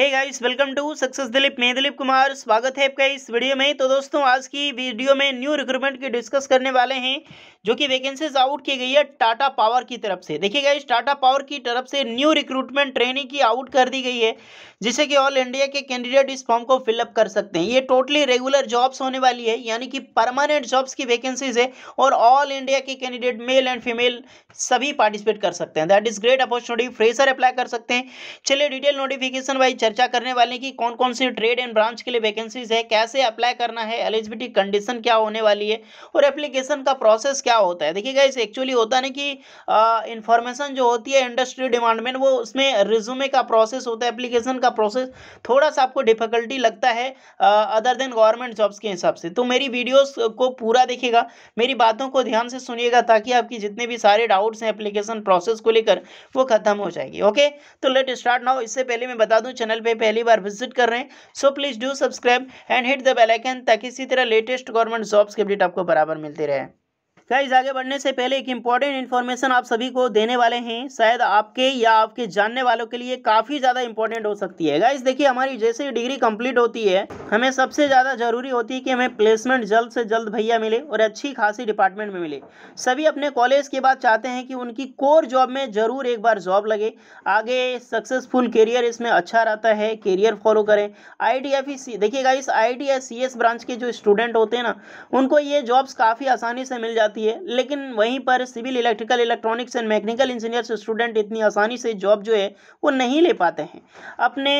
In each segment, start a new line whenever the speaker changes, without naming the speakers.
hey guys welcome to success Dilip मैं दिलीप कुमार स्वागत है आपका इस वीडियो में तो दोस्तों आज की वीडियो में न्यू रिक्रूटमेंट की डिस्कस करने वाले हैं जो कि वैकेंसीज आउट की गई है टाटा पावर की तरफ से देखिएगा इस टाटा पावर की तरफ से न्यू रिक्रूटमेंट ट्रेनिंग की आउट कर दी गई है जिससे कि ऑल इंडिया के कैंडिडेट इस फॉर्म को फिलअप कर सकते हैं ये टोटली रेगुलर जॉब्स होने वाली है यानी कि परमानेंट जॉब्स की वैकेंसीज है और ऑल इंडिया के कैंडिडेट मेल एंड फीमेल सभी पार्टिसिपेट कर सकते हैं that is great opportunity fresher apply कर सकते हैं चलिए डिटेल नोटिफिकेशन वाइज चर्चा करने वाले की कौन कौन सी ट्रेड एंड ब्रांच के लिए वैकेंसीज है कैसे अप्लाई करना है एलिजिबिलिटी कंडीशन क्या होने वाली है और एप्लीकेशन का प्रोसेस क्या होता है देखिए गाइस एक्चुअली होता है ना कि इंफॉर्मेशन जो होती है इंडस्ट्री डिमांड में वो उसमें रिज्यूमे का प्रोसेस होता है एप्लीकेशन का प्रोसेस थोड़ा सा आपको डिफिकल्टी लगता है अदर देन गवर्नमेंट जॉब्स के हिसाब से तो मेरी वीडियोस को पूरा देखिएगा मेरी बातों को ध्यान से सुनिएगा ताकि आपकी जितने भी सारे डाउट्स हैं एप्लीकेशन प्रोसेस को लेकर वो खत्म हो जाएगी ओके तो लेट स्टार्ट नाउ इससे पहले मैं बता दूं चैनल पर पहली बार विजिट कर रहे हैं so please do subscribe and hit the bell icon ताकि इसी तरह लेटेस्ट गवर्नमेंट जॉब्स के अपडेट आपको बराबर मिलते रहे गाइज आगे बढ़ने से पहले एक इंपॉर्टेंट इन्फॉर्मेशन आप सभी को देने वाले हैं शायद आपके या आपके जानने वालों के लिए काफ़ी ज़्यादा इंपॉर्टेंट हो सकती है गाइज देखिए हमारी जैसे डिग्री कंप्लीट होती है हमें सबसे ज़्यादा जरूरी होती है कि हमें प्लेसमेंट जल्द से जल्द भैया मिले और अच्छी खासी डिपार्टमेंट में मिले सभी अपने कॉलेज के बाद चाहते हैं कि उनकी कोर जॉब में ज़रूर एक बार जॉब लगे आगे सक्सेसफुल करियर इसमें अच्छा रहता है करियर फॉलो करें आई टी एफ सी देखिए गाइस आई टी या सी एस ब्रांच के जो स्टूडेंट होते हैं ना उनको ये जॉब्स काफ़ी आसानी से मिल जाती जाती है लेकिन वहीं पर civil electrical electronics and mechanical engineer student इतनी आसानी से जॉब जो है वो नहीं ले पाते हैं अपने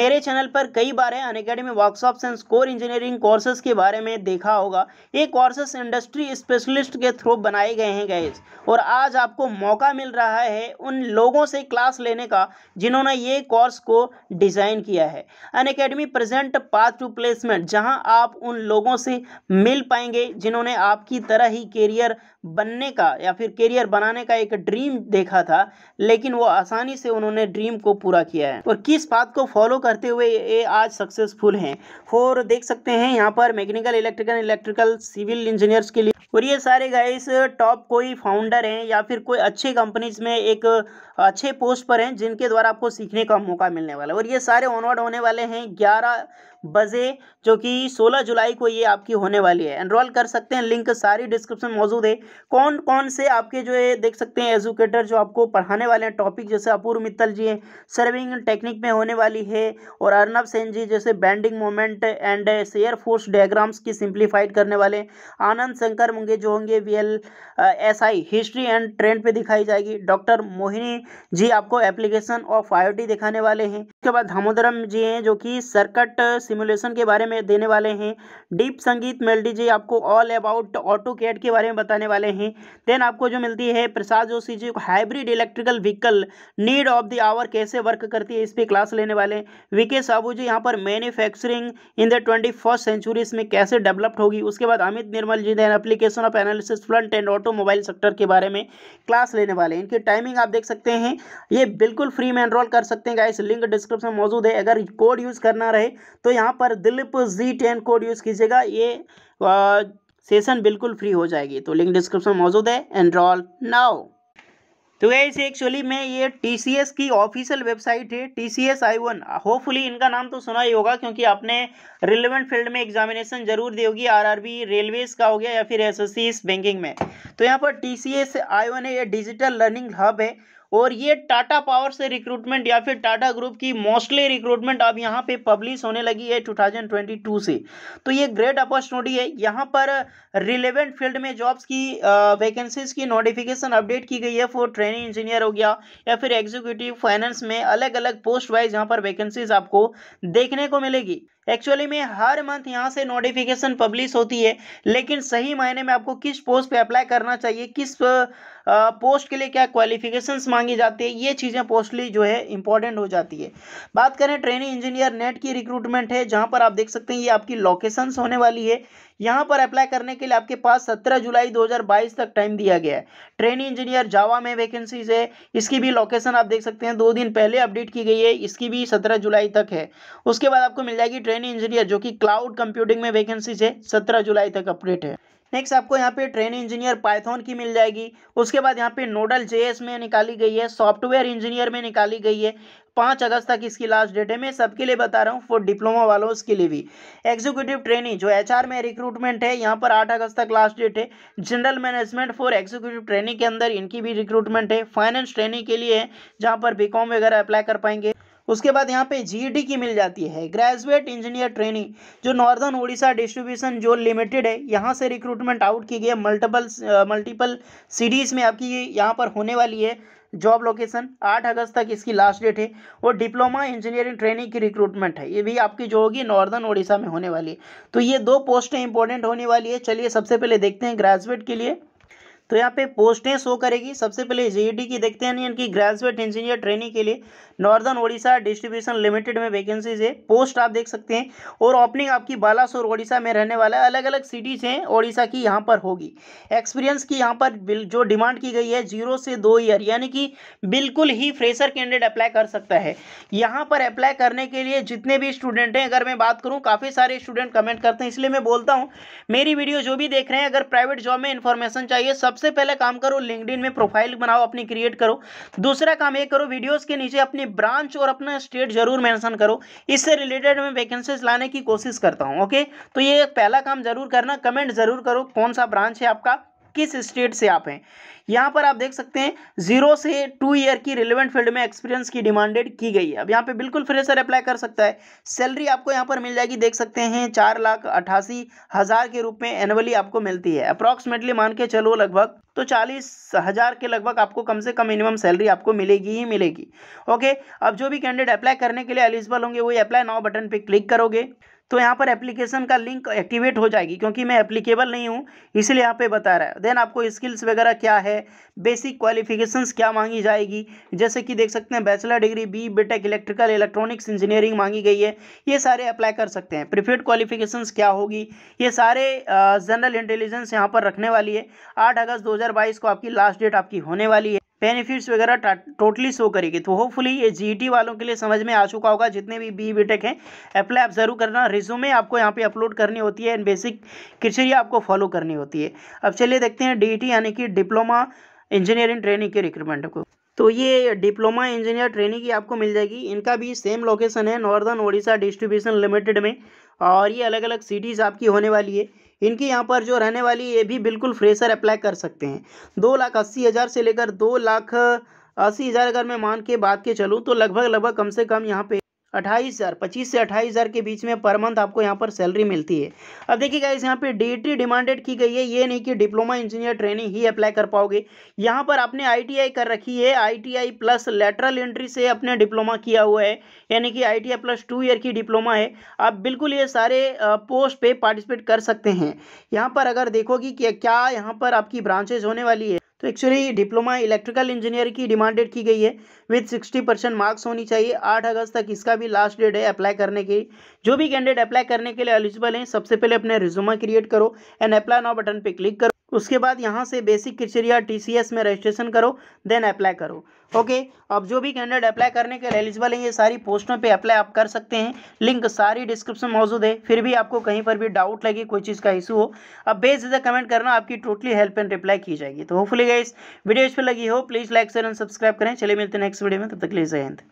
मेरे चैनल पर कई बार है Unacademy workshops and score engineering courses के बारे में देखा होगा ये कोर्सेस इंडस्ट्री स्पेशलिस्ट के थ्रू बनाए गए हैं गैस और आज आपको मौका मिल रहा है उन लोगों से क्लास लेने का जिन्होंने ये कोर्स को डिज़ाइन किया है Unacademy present path to placement जहाँ आप उन लोगों से मिल पाएंगे जिन्होंने आपकी तरह ही केरियर करियर बनने का या फिर करियर बनाने का एक ड्रीम देखा था लेकिन वो आसानी से उन्होंने ड्रीम को पूरा किया है और किस बात को फॉलो करते हुए ये आज सक्सेसफुल हैं और देख सकते हैं यहाँ पर mechanical electrical electrical civil engineers के लिए और ये सारे गाइस टॉप कोई फाउंडर हैं या फिर कोई अच्छे कंपनीज में एक अच्छे पोस्ट पर हैं जिनके द्वारा आपको सीखने का मौका मिलने वाला है और ये सारे ऑनवर्ड होने वाले हैं ग्यारह बजे जो कि 16 जुलाई को ये आपकी होने वाली है एनरोल कर सकते हैं लिंक सारी डिस्क्रिप्शन मौजूद है कौन कौन से आपके जो है देख सकते हैं एजुकेटर जो आपको पढ़ाने वाले हैं टॉपिक जैसे अपूर्व मित्तल जी हैं सर्विंग टेक्निक में होने वाली है और अर्नब सेन जी जैसे bending moment and shear force diagrams की सिंप्लीफाइड करने वाले आनंद शंकर मुंगे जो होंगे V L S I history and trend पर दिखाई जाएगी डॉक्टर मोहिनी जी आपको एप्लीकेशन ऑफ आई दिखाने वाले हैं उसके बाद दामोदरम जी हैं जो कि सर्कट सिमुलेशन के बारे में देने वाले हैं डीप संगीत मेलडी जी आपको ऑल अबाउट ऑटो कैड के बारे में बताने वाले हैं देन आपको जो मिलती है Prasad Joshi ji hybrid electrical vehicle need of the hour कैसे वर्क करती है इस पर क्लास लेने वाले वीके साबू जी यहाँ पर manufacturing in the twenty first century इसमें कैसे डेवलप्ड होगी उसके बाद Amit Nirmal ji then application of analysis front and automobile sector के बारे में क्लास लेने वाले इनकी टाइमिंग आप देख सकते हैं ये बिल्कुल फ्री में एनरोल कर सकते हैं गाइस लिंक डिस्क्रिप्शन में मौजूद है अगर कोड यूज़ करना रहे तो यहाँ पर Dilip ji ten code use कीजिएगा ये आ, सेशन बिल्कुल फ्री हो जाएगी तो लिंक डिस्क्रिप्शन में मौजूद है एनरोल नाउ तो गैस एक्चुअली में ये टी सी एस की ऑफिशियल वेबसाइट है T C S I one hopefully इनका नाम तो सुना ही होगा क्योंकि आपने रिलेवेंट फील्ड में एग्जामिनेशन जरूर दी होगी आर आर बी रेलवेज का हो गया या फिर एस एस सी बैंकिंग में तो यहाँ पर T C S I one है ये डिजिटल लर्निंग हब है और ये टाटा पावर से रिक्रूटमेंट या फिर टाटा ग्रुप की मोस्टली रिक्रूटमेंट अब यहाँ पे पब्लिश होने लगी है 2022 से तो ये ग्रेट अपॉर्चुनिटी है यहाँ पर रिलेवेंट फील्ड में जॉब्स की वैकेंसीज की नोटिफिकेशन अपडेट की गई है फॉर ट्रेनिंग इंजीनियर हो गया या फिर एग्जीक्यूटिव फाइनेंस में अलग अलग पोस्ट वाइज यहाँ पर वैकेंसीज आपको देखने को मिलेगी एक्चुअली में हर मंथ यहाँ से नोटिफिकेशन पब्लिश होती है लेकिन सही मायने में आपको किस पोस्ट पे अप्लाई करना चाहिए किस पोस्ट के लिए क्या क्वालिफिकेशंस मांगी जाती है ये चीज़ें पोस्टली जो है इंपॉर्टेंट हो जाती है बात करें ट्रेनिंग इंजीनियर नेट की रिक्रूटमेंट है जहाँ पर आप देख सकते हैं ये आपकी लोकेशंस होने वाली है यहाँ पर अप्लाई करने के लिए आपके पास 17 जुलाई 2022 तक टाइम दिया गया है ट्रेनिंग इंजीनियर जावा में वैकेंसीज है इसकी भी लोकेशन आप देख सकते हैं दो दिन पहले अपडेट की गई है इसकी भी 17 जुलाई तक है उसके बाद आपको मिल जाएगी ट्रेनिंग ट्रेनी इंजीनियर जो कि क्लाउड कंप्यूटिंग में वैकेंसी है सत्रह जुलाई तक अपडेट है नेक्स्ट आपको यहाँ पे ट्रेन इंजीनियर पाइथन की मिल जाएगी उसके बाद यहाँ पे नोडल जेएस में निकाली गई है सॉफ्टवेयर इंजीनियर में निकाली गई है पाँच अगस्त तक इसकी लास्ट डेट है मैं सबके लिए बता रहा हूँ फॉर डिप्लोमा वालों उसके लिए भी एग्जीक्यूटिव ट्रेनिंग जो एचआर में रिक्रूटमेंट है यहाँ पर आठ अगस्त तक लास्ट डेट है general management for executive training के अंदर इनकी भी रिक्रूटमेंट है फाइनेंस ट्रेनिंग के लिए है जहाँ पर बी वगैरह अप्लाई कर पाएंगे उसके बाद यहाँ पे जीईडी e की मिल जाती है ग्रेजुएट इंजीनियर ट्रेनिंग जो नॉर्दर्न उड़ीसा डिस्ट्रीब्यूशन जो लिमिटेड है यहाँ से रिक्रूटमेंट आउट की गई है मल्टीपल मल्टीपल सीरीज में आपकी यहाँ पर होने वाली है जॉब लोकेशन आठ अगस्त तक इसकी लास्ट डेट है और डिप्लोमा इंजीनियरिंग ट्रेनिंग की रिक्रूटमेंट है ये भी आपकी जो होगी नॉर्दर्न ओडिशा में होने वाली है तो ये दो पोस्टें इंपॉर्टेंट होने वाली है चलिए सबसे पहले देखते हैं ग्रेजुएट के लिए तो यहाँ पे पोस्टें शो करेगी सबसे पहले जेईडी e की देखते हैं इनकी ग्रेजुएट इंजीनियर ट्रेनिंग के लिए नॉर्दर्न ओडिशा डिस्ट्रीब्यूशन लिमिटेड में वैकेंसीज है पोस्ट आप देख सकते हैं और ओपनिंग आपकी बालासोर ओडिशा में रहने वाला है अलग अलग सिटीज हैं ओडिशा की यहाँ पर होगी एक्सपीरियंस की यहाँ पर जो डिमांड की गई है जीरो से दो ईयर यानी कि बिल्कुल ही फ्रेशर कैंडिडेट अप्लाई कर सकता है यहाँ पर अप्लाई करने के लिए जितने भी स्टूडेंट हैं अगर मैं बात करूँ काफ़ी सारे स्टूडेंट कमेंट करते हैं इसलिए मैं बोलता हूँ मेरी वीडियो जो भी देख रहे हैं अगर प्राइवेट जॉब में इन्फॉर्मेशन चाहिए सबसे पहले काम करो लिंकड में प्रोफाइल बनाओ अपनी क्रिएट करो दूसरा काम ये करो वीडियोज़ के नीचे अपनी ब्रांच और अपना स्टेट जरूर मेंशन करो इससे रिलेटेड मैं वैकेंसीज लाने की कोशिश करता हूँ ओके तो ये पहला काम जरूर करना कमेंट जरूर करो कौन सा ब्रांच है आपका किस स्टेट से आप हैं यहाँ पर आप देख सकते हैं जीरो से टू ईयर की रिलेवेंट फील्ड में एक्सपीरियंस की डिमांडेड की गई है अब यहाँ पे बिल्कुल फ्रेशर अप्लाई कर सकता है सैलरी आपको यहाँ पर मिल जाएगी देख सकते हैं चार लाख अठासी हज़ार के रूप में एनुअली आपको मिलती है अप्रॉक्सीमेटली मान के चलो लगभग तो चालीस हज़ार के लगभग आपको कम से कम मिनिमम सैलरी आपको मिलेगी ही मिलेगी ओके अब जो भी कैंडिडेट अप्लाई करने के लिए एलिजिबल होंगे वही अप्लाई नाउ बटन पर क्लिक करोगे तो यहाँ पर एप्लीकेशन का लिंक एक्टिवेट हो जाएगी क्योंकि मैं एप्लीकेबल नहीं हूँ इसलिए यहाँ पे बता रहा है देन आपको स्किल्स वगैरह क्या है बेसिक क्वालिफिकेशंस क्या मांगी जाएगी जैसे कि देख सकते हैं bachelor degree B B Tech electrical electronics engineering मांगी गई है ये सारे अप्लाई कर सकते हैं प्रिफेड क्वालिफिकेशन क्या होगी ये सारे जनरल इंटेलिजेंस यहाँ पर रखने वाली है आठ अगस्त दो को आपकी लास्ट डेट आपकी होने वाली है बेनिफिट्स वगैरह टोटली शो करेगी तो होपफुली ये जीईटी e वालों के लिए समझ में आ चुका होगा जितने भी बी बीटेक e हैं अप्लाई आप जरूर करना रिज्यूमे आपको यहाँ पे अपलोड करनी होती है एंड बेसिक क्रिटेरिया आपको फॉलो करनी होती है अब चलिए देखते हैं डी e यानी कि डिप्लोमा इंजीनियरिंग ट्रेनिंग के रिक्रूटमेंट को तो ये डिप्लोमा इंजीनियर ट्रेनिंग की आपको मिल जाएगी इनका भी सेम लोकेशन है नॉर्दर्न ओडिशा डिस्ट्रीब्यूशन लिमिटेड में और ये अलग अलग सिटीज़ आपकी होने वाली है इनकी यहाँ पर जो रहने वाली ये भी बिल्कुल फ्रेशर अप्लाई कर सकते हैं दो लाख अस्सी हज़ार से लेकर दो लाख अस्सी हज़ार अगर मैं मान के बात के चलूँ तो लगभग लगभग कम से कम यहाँ पे अट्ठाईस हज़ार पच्चीस से अट्ठाईस हज़ार के बीच में पर मंथ आपको यहाँ पर सैलरी मिलती है अब देखिए गाइस यहाँ पे डी e डिमांडेड की गई है ये नहीं कि डिप्लोमा इंजीनियर ट्रेनिंग ही अप्लाई कर पाओगे यहाँ पर आपने आईटीआई कर रखी है आईटीआई प्लस लेटरल एंट्री से अपने डिप्लोमा किया हुआ है यानी कि आई प्लस टू ईयर की डिप्लोमा है आप बिल्कुल ये सारे पोस्ट पर पार्टिसिपेट कर सकते हैं यहाँ पर अगर देखोगी कि क्या यहाँ पर आपकी ब्रांचेज होने वाली है तो एक्चुअली डिप्लोमा इलेक्ट्रिकल इंजीनियर की डिमांडेड की गई है विद सिक्सटी परसेंट मार्क्स होनी चाहिए आठ अगस्त तक इसका भी लास्ट डेट है अप्लाई करने की जो भी कैंडिडेट अप्लाई करने के लिए एलिजिबल हैं सबसे पहले अपने रिज्यूमा क्रिएट करो एंड अप्लाई नाउ बटन पर क्लिक करो उसके बाद यहाँ से बेसिक सी एस में रजिस्ट्रेशन करो देन अप्लाई करो ओके अब जो भी कैंडिडेट अप्लाई करने के एलिजिबल है ये सारी पोस्टों पे अप्लाई आप कर सकते हैं लिंक सारी डिस्क्रिप्शन मौजूद है फिर भी आपको कहीं पर भी डाउट लगे कोई चीज़ का इशू हो अब बेस इधर कमेंट करना आपकी टोटली हेल्प एंड रिप्लाई की जाएगी तो होपफुली गाइस वीडियो इस पर लगी हो please like share and subscribe करें चले मिलते हैं नेक्स्ट वीडियो में तब तक लीजिए हिंद